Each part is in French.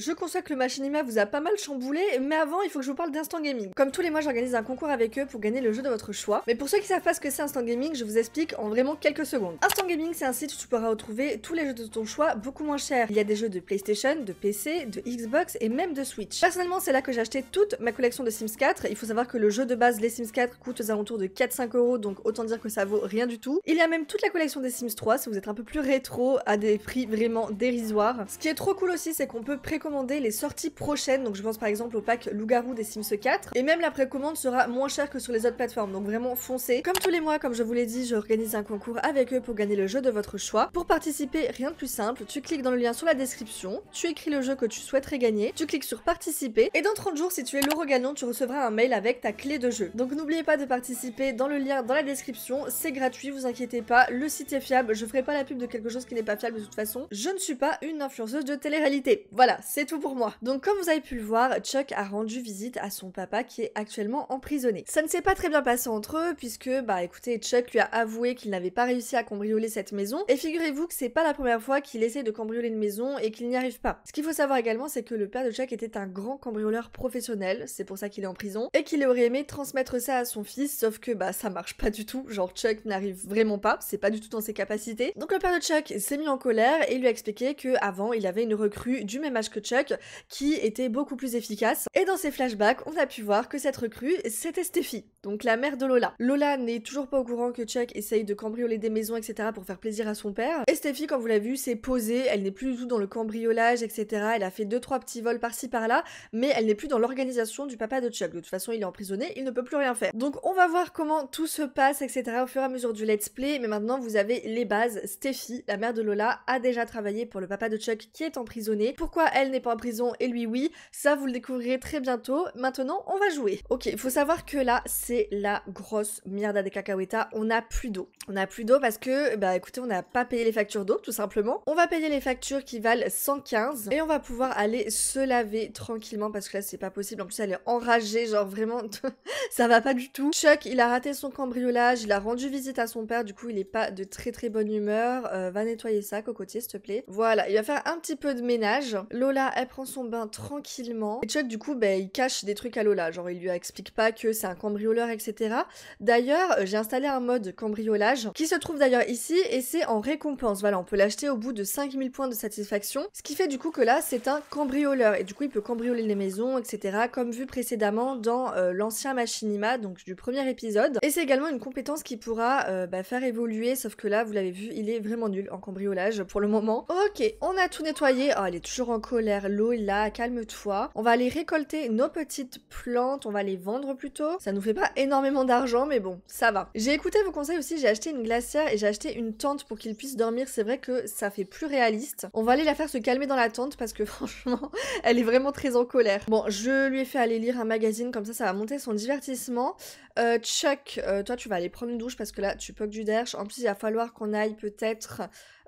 Je conçois que le machinima vous a pas mal chamboulé, mais avant, il faut que je vous parle d'Instant Gaming. Comme tous les mois, j'organise un concours avec eux pour gagner le jeu de votre choix. Mais pour ceux qui savent pas ce que c'est Instant Gaming, je vous explique en vraiment quelques secondes. Instant Gaming, c'est un site où tu pourras retrouver tous les jeux de ton choix beaucoup moins cher Il y a des jeux de PlayStation, de PC, de Xbox et même de Switch. Personnellement, c'est là que j'ai acheté toute ma collection de Sims 4. Il faut savoir que le jeu de base, les Sims 4, coûte aux alentours de 4-5 euros, donc autant dire que ça vaut rien du tout. Il y a même toute la collection des Sims 3 si vous êtes un peu plus rétro à des prix vraiment dérisoires. Ce qui est trop cool aussi, c'est qu'on peut précommander les sorties prochaines, donc je pense par exemple au pack Loup-Garou des Sims 4, et même la précommande sera moins chère que sur les autres plateformes, donc vraiment foncez. Comme tous les mois, comme je vous l'ai dit, j'organise un concours avec eux pour gagner le jeu de votre choix. Pour participer, rien de plus simple, tu cliques dans le lien sur la description, tu écris le jeu que tu souhaiterais gagner, tu cliques sur participer, et dans 30 jours, si tu es l'euro gagnant, tu recevras un mail avec ta clé de jeu. Donc n'oubliez pas de participer dans le lien dans la description, c'est gratuit, vous inquiétez pas, le site est fiable, je ferai pas la pub de quelque chose qui n'est pas fiable de toute façon, je ne suis pas une influenceuse de télé-réalité. Voilà, c'est tout pour moi. Donc comme vous avez pu le voir, Chuck a rendu visite à son papa qui est actuellement emprisonné. Ça ne s'est pas très bien passé entre eux puisque bah écoutez, Chuck lui a avoué qu'il n'avait pas réussi à cambrioler cette maison et figurez-vous que c'est pas la première fois qu'il essaie de cambrioler une maison et qu'il n'y arrive pas. Ce qu'il faut savoir également, c'est que le père de Chuck était un grand cambrioleur professionnel, c'est pour ça qu'il est en prison et qu'il aurait aimé transmettre ça à son fils, sauf que bah ça marche pas du tout, genre Chuck n'arrive vraiment pas, c'est pas du tout dans ses capacités. Donc le père de Chuck s'est mis en colère et lui a expliqué que avant il avait une recrue du même âge que Chuck, qui était beaucoup plus efficace. Et dans ces flashbacks, on a pu voir que cette recrue, c'était Steffi, donc la mère de Lola. Lola n'est toujours pas au courant que Chuck essaye de cambrioler des maisons, etc. pour faire plaisir à son père. Et Steffi, quand vous l'avez vu, s'est posée, elle n'est plus du tout dans le cambriolage, etc. Elle a fait deux, trois petits vols par-ci, par-là, mais elle n'est plus dans l'organisation du papa de Chuck. De toute façon, il est emprisonné, il ne peut plus rien faire. Donc on va voir comment tout se passe, etc. au fur et à mesure du let's play, mais maintenant vous avez les bases. Steffi, la mère de Lola, a déjà travaillé pour le papa de Chuck qui est emprisonné. Pourquoi elle n'est pas en prison et lui oui. Ça, vous le découvrirez très bientôt. Maintenant, on va jouer. Ok, il faut savoir que là, c'est la grosse merde des cacahuètes. On n'a plus d'eau. On n'a plus d'eau parce que, bah écoutez, on n'a pas payé les factures d'eau, tout simplement. On va payer les factures qui valent 115 et on va pouvoir aller se laver tranquillement parce que là, c'est pas possible. En plus, elle est enragée, genre vraiment, ça va pas du tout. Chuck, il a raté son cambriolage, il a rendu visite à son père, du coup, il est pas de très très bonne humeur. Euh, va nettoyer ça, cocotier, s'il te plaît. Voilà, il va faire un petit peu de ménage. Lola elle prend son bain tranquillement. Et Chuck, du coup, bah, il cache des trucs à Lola. Genre, il lui explique pas que c'est un cambrioleur, etc. D'ailleurs, j'ai installé un mode cambriolage qui se trouve d'ailleurs ici et c'est en récompense. Voilà, on peut l'acheter au bout de 5000 points de satisfaction. Ce qui fait du coup que là, c'est un cambrioleur. Et du coup, il peut cambrioler les maisons, etc. Comme vu précédemment dans euh, l'ancien machinima, donc du premier épisode. Et c'est également une compétence qui pourra euh, bah, faire évoluer, sauf que là, vous l'avez vu, il est vraiment nul en cambriolage pour le moment. Ok, on a tout nettoyé. oh, elle est toujours en colère l'eau est là, calme-toi. On va aller récolter nos petites plantes, on va les vendre plutôt. Ça nous fait pas énormément d'argent, mais bon, ça va. J'ai écouté vos conseils aussi, j'ai acheté une glacière et j'ai acheté une tente pour qu'il puisse dormir. C'est vrai que ça fait plus réaliste. On va aller la faire se calmer dans la tente parce que franchement, elle est vraiment très en colère. Bon, je lui ai fait aller lire un magazine, comme ça, ça va monter son divertissement. Euh, Chuck, euh, toi, tu vas aller prendre une douche parce que là, tu poques du derche. En plus, il va falloir qu'on aille peut-être...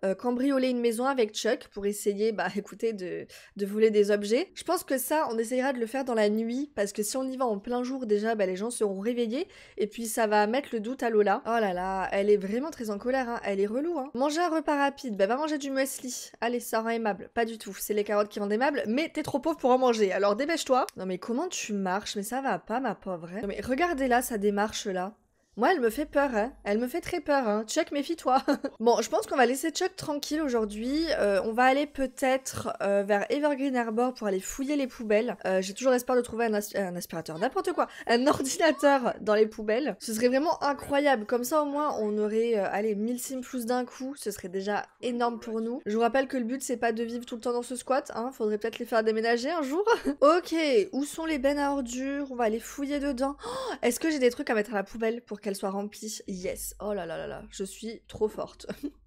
Euh, cambrioler une maison avec Chuck pour essayer, bah écoutez, de, de, voler des objets. Je pense que ça, on essayera de le faire dans la nuit, parce que si on y va en plein jour déjà, bah, les gens seront réveillés, et puis ça va mettre le doute à Lola. Oh là là, elle est vraiment très en colère, hein. elle est relou. Hein. Manger un repas rapide, bah va manger du muesli. Allez, ça rend aimable. Pas du tout, c'est les carottes qui rendent aimable, mais t'es trop pauvre pour en manger, alors dépêche-toi. Non mais comment tu marches, mais ça va pas ma pauvre. Hein. Non mais regardez là sa démarche là. Moi, elle me fait peur, hein. Elle me fait très peur, hein. Chuck, méfie-toi. bon, je pense qu'on va laisser Chuck tranquille aujourd'hui. Euh, on va aller peut-être euh, vers Evergreen Arbor pour aller fouiller les poubelles. Euh, j'ai toujours l'espoir de trouver un, aspirateur, n'importe quoi, un ordinateur dans les poubelles. Ce serait vraiment incroyable. Comme ça, au moins, on aurait, allez, 1000 sim plus d'un coup. Ce serait déjà énorme pour nous. Je vous rappelle que le but, c'est pas de vivre tout le temps dans ce squat, hein. Faudrait peut-être les faire déménager un jour. ok, où sont les bennes à ordures On va aller fouiller dedans. Oh, est-ce que j'ai des trucs à mettre à la poubelle pour qu'elle soit remplie. Yes. Oh là là là là, je suis trop forte.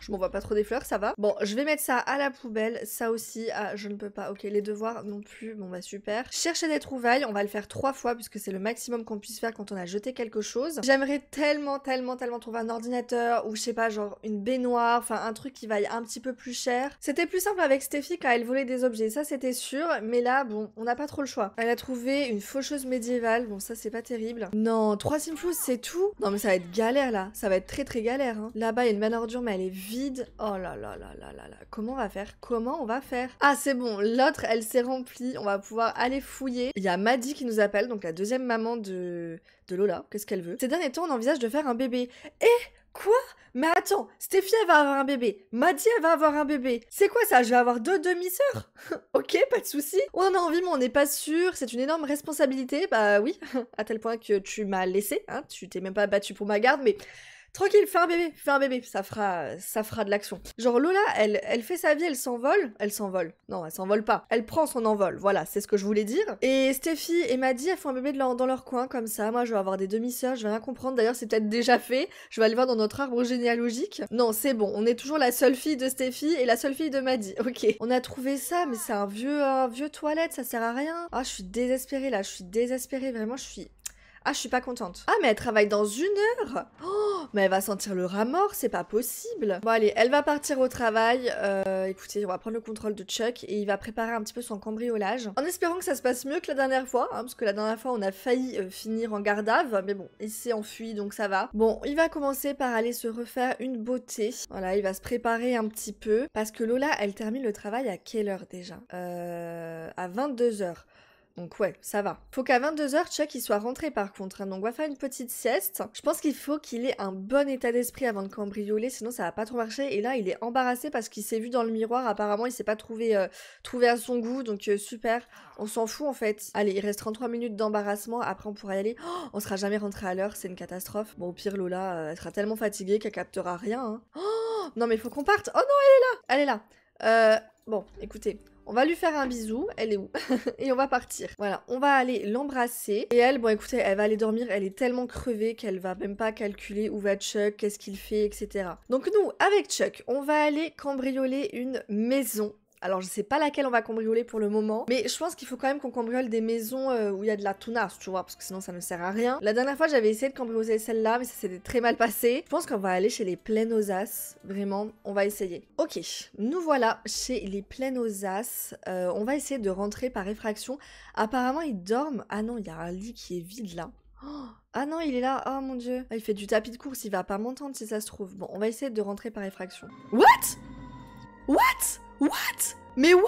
je m'envoie pas trop des fleurs, ça va. Bon, je vais mettre ça à la poubelle, ça aussi. Ah, je ne peux pas. Ok, les devoirs non plus. Bon, bah super. Chercher des trouvailles, on va le faire trois fois puisque c'est le maximum qu'on puisse faire quand on a jeté quelque chose. J'aimerais tellement, tellement, tellement trouver un ordinateur ou je sais pas, genre une baignoire, enfin un truc qui vaille un petit peu plus cher. C'était plus simple avec Steffi quand elle volait des objets, ça c'était sûr, mais là, bon, on n'a pas trop le choix. Elle a trouvé une faucheuse médiévale, bon, ça c'est pas terrible. Non, trois chose, c'est tout. Non, mais ça va être galère là, ça va être très très galère. Hein. Là-bas, il y a une manordure elle est vide. Oh là là là là là là. Comment on va faire Comment on va faire Ah c'est bon, l'autre elle s'est remplie. On va pouvoir aller fouiller. Il y a Maddy qui nous appelle, donc la deuxième maman de, de Lola. Qu'est-ce qu'elle veut Ces derniers temps on envisage de faire un bébé. Eh Quoi Mais attends, Stéphie elle va avoir un bébé, Maddy elle va avoir un bébé. C'est quoi ça Je vais avoir deux demi-sœurs Ok, pas de souci. On en a envie mais on n'est pas sûr, c'est une énorme responsabilité. Bah oui, à tel point que tu m'as laissé, hein. tu t'es même pas battu pour ma garde, mais Tranquille, fais un bébé, fais un bébé, ça fera, ça fera de l'action. Genre Lola, elle, elle fait sa vie, elle s'envole, elle s'envole. Non, elle s'envole pas. Elle prend son envol. Voilà, c'est ce que je voulais dire. Et Steffi, et Maddy, elles font un bébé de dans leur coin comme ça. Moi, je vais avoir des demi-sœurs, je vais rien comprendre. D'ailleurs, c'est peut-être déjà fait. Je vais aller voir dans notre arbre généalogique. Non, c'est bon. On est toujours la seule fille de Steffi et la seule fille de Maddy. Ok. On a trouvé ça, mais c'est un vieux, un vieux toilette, ça sert à rien. Ah, je suis désespérée là, je suis désespérée. Vraiment, je suis ah, je suis pas contente. Ah, mais elle travaille dans une heure Oh, mais elle va sentir le rat c'est pas possible. Bon, allez, elle va partir au travail. Euh, écoutez, on va prendre le contrôle de Chuck et il va préparer un petit peu son cambriolage. En espérant que ça se passe mieux que la dernière fois, hein, parce que la dernière fois, on a failli euh, finir en gardave, mais bon, il s'est enfui, donc ça va. Bon, il va commencer par aller se refaire une beauté. Voilà, il va se préparer un petit peu, parce que Lola, elle termine le travail à quelle heure déjà euh, À 22h. Donc ouais, ça va. Faut qu'à 22h, Chuck il soit rentré par contre. Hein. Donc on va faire une petite sieste. Je pense qu'il faut qu'il ait un bon état d'esprit avant de cambrioler, sinon ça va pas trop marcher. Et là, il est embarrassé parce qu'il s'est vu dans le miroir. Apparemment, il s'est pas trouvé, euh, trouvé à son goût. Donc euh, super. On s'en fout en fait. Allez, il reste 33 minutes d'embarrassement. Après, on pourra y aller. Oh, on sera jamais rentré à l'heure. C'est une catastrophe. Bon, au pire, Lola, euh, elle sera tellement fatiguée qu'elle captera rien. Hein. Oh, non, mais il faut qu'on parte. Oh non, elle est là. Elle est là. bon, écoutez, on va lui faire un bisou, elle est où Et on va partir. Voilà, on va aller l'embrasser. Et elle, bon écoutez, elle va aller dormir, elle est tellement crevée qu'elle va même pas calculer où va Chuck, qu'est-ce qu'il fait, etc. Donc nous, avec Chuck, on va aller cambrioler une maison alors je sais pas laquelle on va cambrioler pour le moment, mais je pense qu'il faut quand même qu'on cambriole des maisons euh, où il y a de la tounasse, tu vois, parce que sinon ça ne sert à rien. La dernière fois j'avais essayé de cambrioler celle-là, mais ça s'est très mal passé. Je pense qu'on va aller chez les pleines osas, vraiment, on va essayer. Ok, nous voilà chez les pleines osas. Euh, on va essayer de rentrer par effraction. Apparemment ils dorment. Ah non, il y a un lit qui est vide là. Oh, ah non, il est là. Oh mon dieu. Ah, il fait du tapis de course, il va pas m'entendre si ça se trouve. Bon, on va essayer de rentrer par effraction. What What What Mais what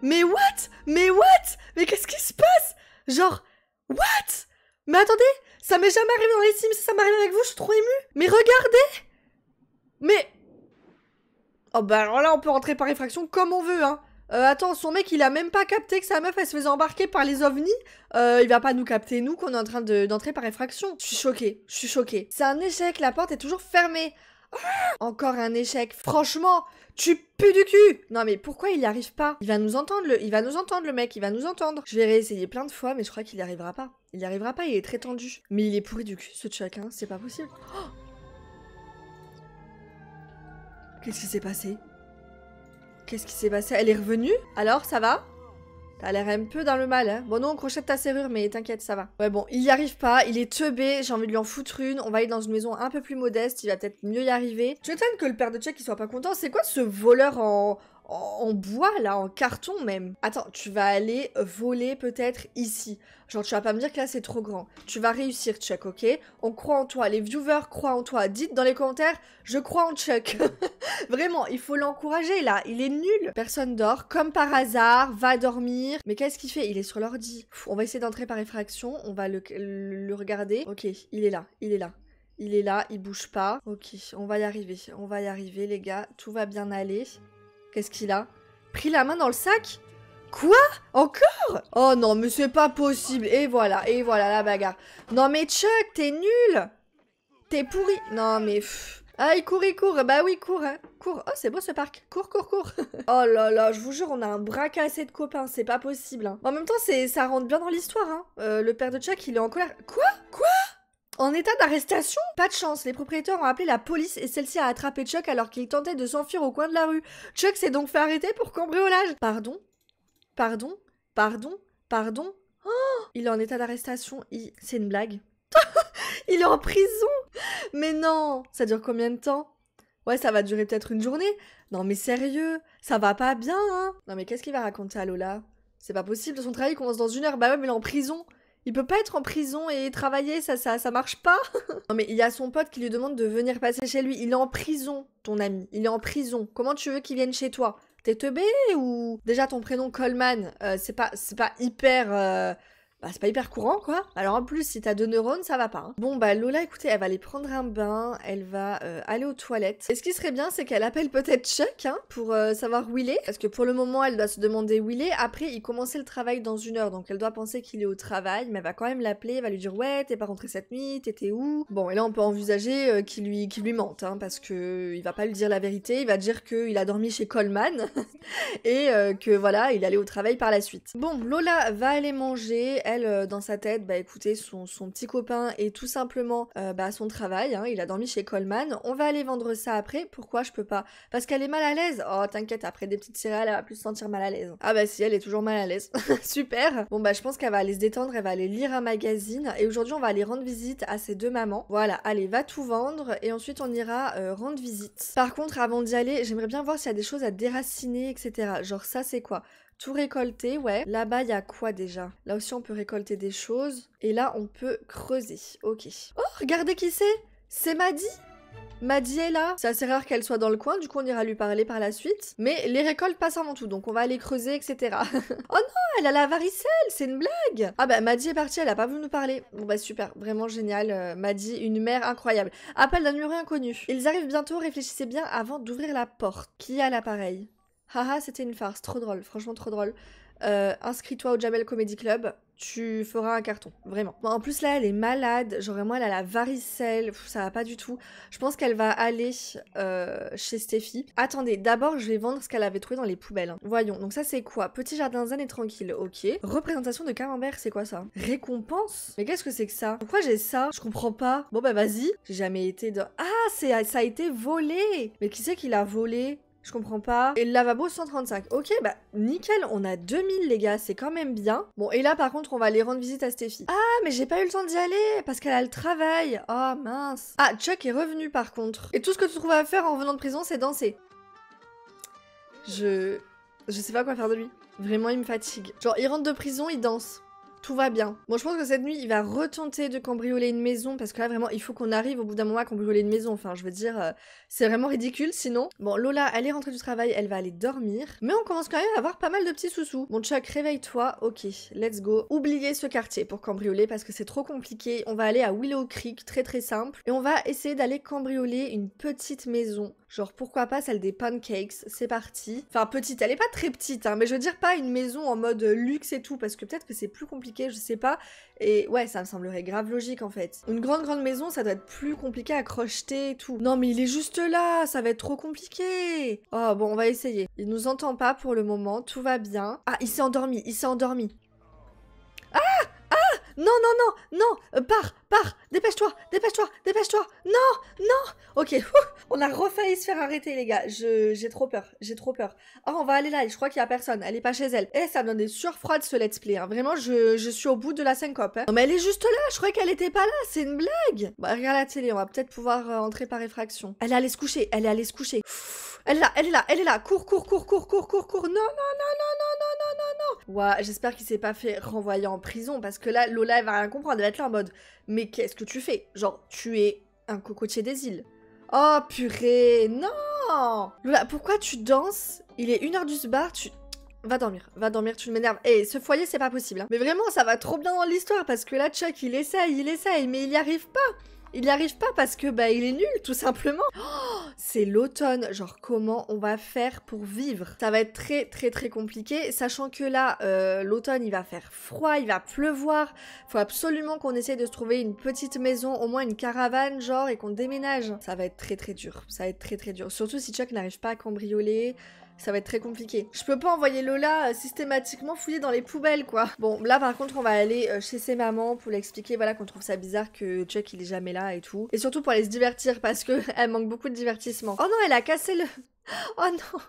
Mais what Mais what Mais qu'est-ce qui se passe Genre, what Mais attendez, ça m'est jamais arrivé dans les Sims, ça m'arrive avec vous, je suis trop émue. Mais regardez Mais... Oh bah alors là, on peut rentrer par effraction comme on veut, hein. Euh, attends, son mec, il a même pas capté que sa meuf, elle se faisait embarquer par les ovnis. Euh, il va pas nous capter, nous, qu'on est en train d'entrer par effraction. Je suis choquée, je suis choquée. C'est un échec, la porte est toujours fermée. Encore un échec. Franchement, tu pues du cul Non mais pourquoi il n'y arrive pas Il va nous entendre, le... il va nous entendre le mec, il va nous entendre. Je vais réessayer plein de fois, mais je crois qu'il n'y arrivera pas. Il n'y arrivera pas, il est très tendu. Mais il est pourri du cul ce chacun. Hein. c'est pas possible. Qu'est-ce qui s'est passé Qu'est-ce qui s'est passé Elle est revenue Alors, ça va a l'air un peu dans le mal, hein. Bon, non, on crochette ta serrure, mais t'inquiète, ça va. Ouais, bon, il y arrive pas, il est teubé, j'ai envie de lui en foutre une. On va aller dans une maison un peu plus modeste, il va peut-être mieux y arriver. Je m'étonne que le père de Tchèque, il soit pas content. C'est quoi ce voleur en, en bois là, en carton même. Attends, tu vas aller voler peut-être ici. Genre tu vas pas me dire que là c'est trop grand. Tu vas réussir Chuck, ok On croit en toi, les viewers croient en toi. Dites dans les commentaires, je crois en Chuck. Vraiment, il faut l'encourager là, il est nul. Personne dort, comme par hasard, va dormir. Mais qu'est-ce qu'il fait Il est sur l'ordi. On va essayer d'entrer par effraction, on va le, regarder. Ok, il est là, il est là. Il est là, il bouge pas. Ok, on va y arriver, on va y arriver les gars, tout va bien aller. Qu'est-ce qu'il a Pris la main dans le sac Quoi Encore Oh non, mais c'est pas possible. Et voilà, et voilà la bagarre. Non mais Chuck, t'es nul T'es pourri. Non mais... Ah, il court, il court. Bah oui, court, hein. Court. Oh, c'est beau ce parc. Cours, cours, cours. oh là là, je vous jure, on a un bras cassé de copains. C'est pas possible. Hein. En même temps, c'est ça rentre bien dans l'histoire. Hein. Euh, le père de Chuck, il est en colère. Quoi Quoi en état d'arrestation Pas de chance, les propriétaires ont appelé la police et celle-ci a attrapé Chuck alors qu'il tentait de s'enfuir au coin de la rue. Chuck s'est donc fait arrêter pour cambriolage. Pardon Pardon Pardon Pardon oh Il est en état d'arrestation, c'est une blague. il est en prison Mais non Ça dure combien de temps Ouais, ça va durer peut-être une journée. Non mais sérieux, ça va pas bien, hein Non mais qu'est-ce qu'il va raconter à Lola C'est pas possible, son travail commence dans une heure, bah ouais, mais il est en prison il peut pas être en prison et travailler, ça, ça, marche pas. non mais il y a son pote qui lui demande de venir passer chez lui. Il est en prison, ton ami. Il est en prison. Comment tu veux qu'il vienne chez toi T'es teubé ou déjà ton prénom Coleman, euh, c'est pas, c'est pas hyper. Euh, bah, c'est pas hyper courant quoi. Alors en plus, si t'as deux neurones, ça va pas. Hein. Bon bah Lola, écoutez, elle va aller prendre un bain, elle va euh, aller aux toilettes. Et ce qui serait bien, c'est qu'elle appelle peut-être Chuck hein, pour euh, savoir où il est, parce que pour le moment, elle doit se demander où il est. Après, il commençait le travail dans une heure, donc elle doit penser qu'il est au travail, mais elle va quand même l'appeler, elle va lui dire ouais, t'es pas rentré cette nuit, t'étais où Bon, et là, on peut envisager euh, qu'il lui, lui mente, hein, parce que il va pas lui dire la vérité, il va dire qu'il a dormi chez Coleman et que voilà, il allait au travail par la suite. Bon, Lola va aller manger. Euh, dans sa tête, bah écoutez, son, petit copain et tout simplement euh, bah, son travail, hein, il a dormi chez Coleman, on va aller vendre ça après, pourquoi je peux pas Parce qu'elle est mal à l'aise Oh t'inquiète, après des petites céréales, elle va plus se sentir mal à l'aise. Ah bah si, elle est toujours mal à l'aise. Super Bon bah je pense qu'elle va aller se détendre, elle va aller lire un magazine, et aujourd'hui on va aller rendre visite à ses deux mamans. Voilà, allez, va tout vendre, et ensuite on ira euh, rendre visite. Par contre, avant d'y aller, j'aimerais bien voir s'il y a des choses à déraciner, etc. Genre ça c'est quoi tout récolter, ouais. Là-bas, il y a quoi déjà Là aussi, on peut récolter des choses. Et là, on peut creuser. Ok. Oh, regardez qui c'est C'est Maddy Maddy est là. C'est assez rare qu'elle soit dans le coin, du coup on ira lui parler par la suite. Mais les récoltes passent avant tout, donc on va aller creuser, etc. oh non, elle a la varicelle, c'est une blague Ah bah Maddy est partie, elle a pas voulu nous parler. Bon bah super, vraiment génial. Euh, Maddy, une mère incroyable. Appel d'un numéro inconnu. Ils arrivent bientôt, réfléchissez bien avant d'ouvrir la porte. Qui a l'appareil Haha, c'était une farce, trop drôle, franchement trop drôle. Euh, inscris-toi au Jamel Comedy Club, tu feras un carton, vraiment. En plus là, elle est malade, genre moi, elle a la varicelle, ça va pas du tout. Je pense qu'elle va aller euh, chez Stéphie. Attendez, d'abord je vais vendre ce qu'elle avait trouvé dans les poubelles. Hein. Voyons, donc ça c'est quoi Petit jardin zen et tranquille, ok. Représentation de camembert, c'est quoi ça Récompense Mais qu'est-ce que c'est que ça Pourquoi j'ai ça Je comprends pas. Bon bah vas-y, j'ai jamais été de Ah, ça a été volé Mais qui c'est qui l'a volé je comprends pas. Et le lavabo 135. Ok, bah nickel, on a 2000 les gars, c'est quand même bien. Bon, et là par contre, on va aller rendre visite à Stéphie. Ah, mais j'ai pas eu le temps d'y aller parce qu'elle a le travail. Oh mince. Ah, Chuck est revenu par contre. Et tout ce que tu trouves à faire en revenant de prison, c'est danser. Je. Je sais pas quoi faire de lui. Vraiment, il me fatigue. Genre, il rentre de prison, il danse tout va bien. Bon, je pense que cette nuit, il va retenter de cambrioler une maison parce que là, vraiment, il faut qu'on arrive au bout d'un moment à cambrioler une maison. Enfin, je veux dire, euh, c'est vraiment ridicule sinon. Bon, Lola, elle est rentrée du travail, elle va aller dormir. Mais on commence quand même à avoir pas mal de petits sous-sous. Bon, Chuck, réveille-toi. Ok, let's go. Oubliez ce quartier pour cambrioler parce que c'est trop compliqué. On va aller à Willow Creek, très très simple. Et on va essayer d'aller cambrioler une petite maison. Genre, pourquoi pas celle des pancakes C'est parti. Enfin, petite, elle est pas très petite, hein, mais je veux dire pas une maison en mode luxe et tout parce que peut-être que c'est plus compliqué je sais pas. Et ouais, ça me semblerait grave logique en fait. Une grande grande maison, ça doit être plus compliqué à crocheter et tout. Non mais il est juste là, ça va être trop compliqué. Oh bon, on va essayer. Il nous entend pas pour le moment, tout va bien. Ah, il s'est endormi, il s'est endormi non, non, non, non, euh, pars, pars, dépêche-toi, dépêche-toi, dépêche-toi, non, non. Ok, on a refailli se faire arrêter, les gars. J'ai trop peur, j'ai trop peur. Oh, on va aller là, je crois qu'il y a personne, elle est pas chez elle. Et eh, ça me donne des sueurs ce let's play, hein. vraiment, je, je, suis au bout de la syncope. Hein. Non, mais elle est juste là, je croyais qu'elle était pas là, c'est une blague. Bah, regarde la télé, on va peut-être pouvoir euh, entrer par effraction. Elle est allée se coucher, elle est allée se coucher. Elle est là, elle est là, elle est là, cours, cours, cours, cours, cours, cours, cours, non, non, non, non. Ouais, j'espère qu'il s'est pas fait renvoyer en prison parce que là, Lola, elle va rien comprendre. Elle va être là en mode Mais qu'est-ce que tu fais Genre, tu es un cocotier des îles. Oh purée, non Lola, pourquoi tu danses Il est une heure du bar, tu. Va dormir, va dormir, tu m'énerves. Et eh, ce foyer, c'est pas possible. Hein. Mais vraiment, ça va trop bien dans l'histoire parce que là, Chuck, il essaye, il essaye, mais il n'y arrive pas. Il n'y arrive pas parce que bah il est nul tout simplement. Oh, c'est l'automne, genre comment on va faire pour vivre Ça va être très très très compliqué, sachant que là euh, l'automne il va faire froid, il va pleuvoir. Faut absolument qu'on essaye de se trouver une petite maison, au moins une caravane genre et qu'on déménage. Ça va être très très dur, ça va être très très dur. Surtout si Chuck n'arrive pas à cambrioler, ça va être très compliqué. Je peux pas envoyer Lola euh, systématiquement fouiller dans les poubelles, quoi. Bon, là, par contre, on va aller euh, chez ses mamans pour l'expliquer, voilà, qu'on trouve ça bizarre que Chuck, il est jamais là et tout. Et surtout pour aller se divertir, parce qu'elle manque beaucoup de divertissement. Oh non, elle a cassé le... Oh non,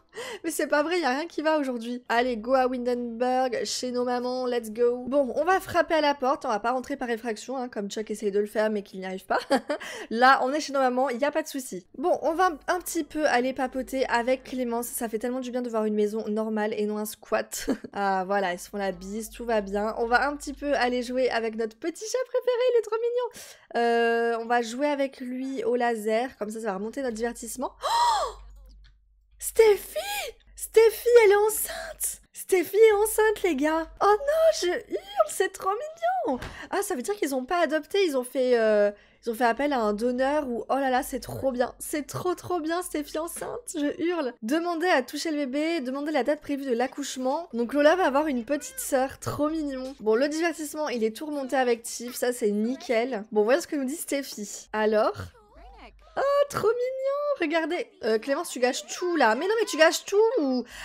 mais c'est pas vrai, y a rien qui va aujourd'hui. Allez, go à Windenburg, chez nos mamans, let's go. Bon, on va frapper à la porte, on va pas rentrer par effraction, hein, comme Chuck essaye de le faire mais qu'il n'y arrive pas. Là, on est chez nos mamans, y a pas de souci. Bon, on va un petit peu aller papoter avec Clémence, ça fait tellement du bien de voir une maison normale et non un squat. ah voilà, ils se font la bise, tout va bien. On va un petit peu aller jouer avec notre petit chat préféré, il est trop mignon. Euh, on va jouer avec lui au laser, comme ça, ça va remonter notre divertissement. Oh Stéphie Stéphie, elle est enceinte Stéphie est enceinte, les gars Oh non, je hurle, c'est trop mignon Ah, ça veut dire qu'ils n'ont pas adopté, ils ont fait... Euh, ils ont fait appel à un donneur ou oh là là, c'est trop bien, c'est trop trop bien, Stéphie enceinte, je hurle. Demandez à toucher le bébé, demandez la date prévue de l'accouchement. Donc Lola va avoir une petite sœur, trop mignon. Bon, le divertissement, il est tout remonté avec Tiff, ça c'est nickel. Bon, voyons ce que nous dit Stéphie. Alors, Oh, trop mignon Regardez, euh, Clémence, tu gâches tout, là. Mais non, mais tu gâches tout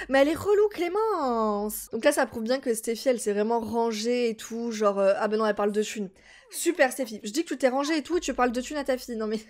Mais elle est relou, Clémence Donc là, ça prouve bien que Stéphie, elle s'est vraiment rangée et tout, genre... Euh, ah ben non, elle parle de thunes. Super, Stéphie. Je dis que tu t'es rangée et tout, et tu parles de thunes à ta fille. Non mais...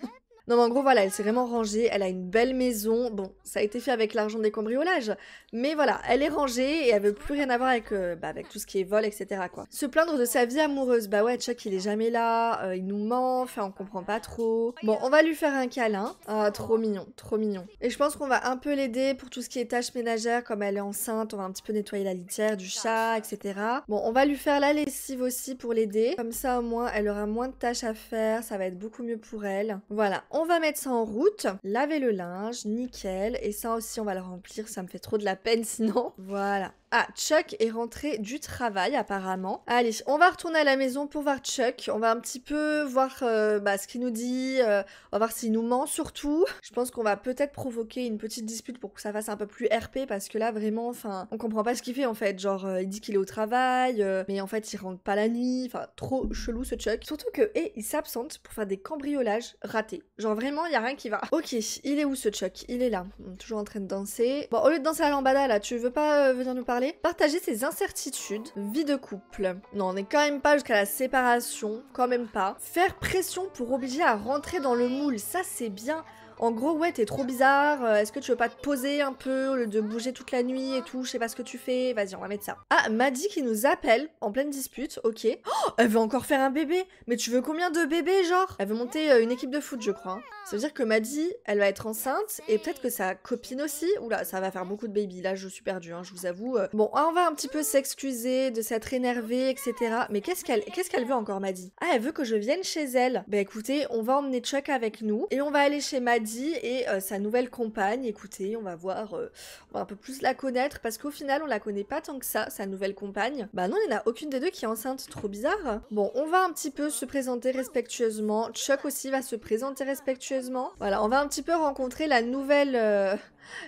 Non, mais en gros, voilà, elle s'est vraiment rangée. Elle a une belle maison. Bon, ça a été fait avec l'argent des cambriolages. Mais voilà, elle est rangée et elle veut plus rien avoir avec, euh, bah, avec tout ce qui est vol, etc. Quoi. Se plaindre de sa vie amoureuse. Bah ouais, Chuck, il est jamais là. Euh, il nous ment. Enfin, on comprend pas trop. Bon, on va lui faire un câlin. Ah, trop mignon, trop mignon. Et je pense qu'on va un peu l'aider pour tout ce qui est tâches ménagères, comme elle est enceinte. On va un petit peu nettoyer la litière du chat, etc. Bon, on va lui faire la lessive aussi pour l'aider. Comme ça, au moins, elle aura moins de tâches à faire. Ça va être beaucoup mieux pour elle. Voilà, on va mettre ça en route, laver le linge, nickel. Et ça aussi, on va le remplir, ça me fait trop de la peine sinon. Voilà. Ah, Chuck est rentré du travail apparemment. Allez, on va retourner à la maison pour voir Chuck. On va un petit peu voir euh, bah, ce qu'il nous dit. Euh, on va voir s'il nous ment surtout. Je pense qu'on va peut-être provoquer une petite dispute pour que ça fasse un peu plus RP parce que là vraiment, enfin, on comprend pas ce qu'il fait en fait. Genre, euh, il dit qu'il est au travail, mais en fait, il rentre pas la nuit. Enfin, trop chelou ce Chuck. Surtout que, et il s'absente pour faire des cambriolages ratés. Genre vraiment, il y a rien qui va. Ok, il est où ce Chuck Il est là, toujours en train de danser. Bon, au lieu de danser à lambada là, tu veux pas venir nous parler partager ses incertitudes, vie de couple. Non, on n'est quand même pas jusqu'à la séparation, quand même pas. Faire pression pour obliger à rentrer dans le moule, ça c'est bien, en gros, ouais, t'es trop bizarre. Euh, est-ce que tu veux pas te poser un peu, de bouger toute la nuit et tout Je sais pas ce que tu fais. Vas-y, on va mettre ça. Ah, Maddy qui nous appelle en pleine dispute. Ok. Oh, elle veut encore faire un bébé. Mais tu veux combien de bébés, genre Elle veut monter euh, une équipe de foot, je crois. Hein. Ça veut dire que Maddy, elle va être enceinte et peut-être que sa copine aussi. Oula, ça va faire beaucoup de baby. Là, je suis perdue, hein, je vous avoue. Euh. Bon, ah, on va un petit peu s'excuser de s'être énervée, etc. Mais qu'est-ce qu'elle qu'est-ce qu'elle veut encore, Maddy Ah, elle veut que je vienne chez elle. Bah écoutez, on va emmener Chuck avec nous et on va aller chez Maddy et euh, sa nouvelle compagne. Écoutez, on va voir, euh, on va un peu plus la connaître parce qu'au final, on la connaît pas tant que ça, sa nouvelle compagne. Bah non, il n'y en a aucune des deux qui est enceinte, trop bizarre. Bon, on va un petit peu se présenter respectueusement. Chuck aussi va se présenter respectueusement. Voilà, on va un petit peu rencontrer la nouvelle, euh,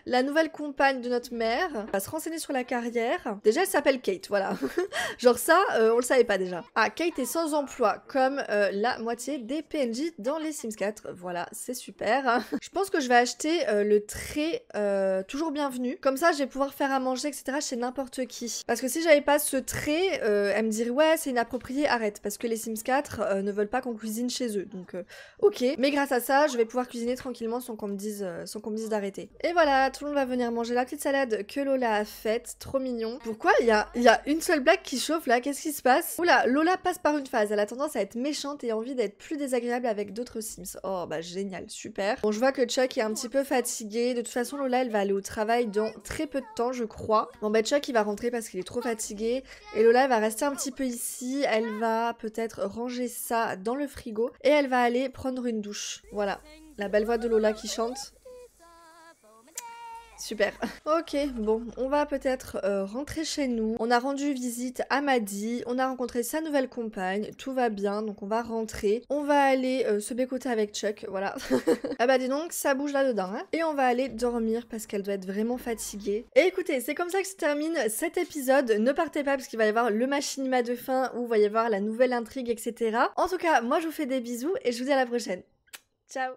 la nouvelle compagne de notre mère va se renseigner sur la carrière. Déjà, elle s'appelle Kate, voilà. Genre ça, euh, on le savait pas déjà. Ah, Kate est sans emploi, comme euh, la moitié des PNJ dans les Sims 4. Voilà, c'est super. je pense que je vais acheter euh, le trait toujours bienvenu. Comme ça, je vais pouvoir faire à manger, etc. chez n'importe qui. Parce que si j'avais pas ce trait, elle me dirait ouais, c'est inapproprié, arrête. Parce que les Sims 4 ne veulent pas qu'on cuisine chez eux. Donc, ok. Mais grâce à ça, je vais pouvoir cuisiner tranquillement sans qu'on dise, sans qu'on me dise d'arrêter. Et voilà tout le monde va venir manger la petite salade que Lola a faite, trop mignon. Pourquoi il y a, y a, une seule blague qui chauffe là Qu'est-ce qui se passe Oula, Lola passe par une phase, elle a tendance à être méchante et a envie d'être plus désagréable avec d'autres Sims. Oh bah génial, super. Bon, je vois que Chuck est un petit peu fatigué. De toute façon, Lola, elle va aller au travail dans très peu de temps, je crois. Bon bah Chuck, il va rentrer parce qu'il est trop fatigué. Et Lola, elle va rester un petit peu ici. Elle va peut-être ranger ça dans le frigo. Et elle va aller prendre une douche. Voilà. La belle voix de Lola qui chante. Super. Ok, bon, on va peut-être euh, rentrer chez nous. On a rendu visite à Maddy, on a rencontré sa nouvelle compagne, tout va bien, donc on va rentrer. On va aller euh, se bécoter avec Chuck, voilà. ah bah dis donc, ça bouge là-dedans. Hein. Et on va aller dormir parce qu'elle doit être vraiment fatiguée. Et écoutez, c'est comme ça que se termine cet épisode. Ne partez pas parce qu'il va y avoir le machinima de fin où il va y avoir la nouvelle intrigue, etc. En tout cas, moi je vous fais des bisous et je vous dis à la prochaine. Ciao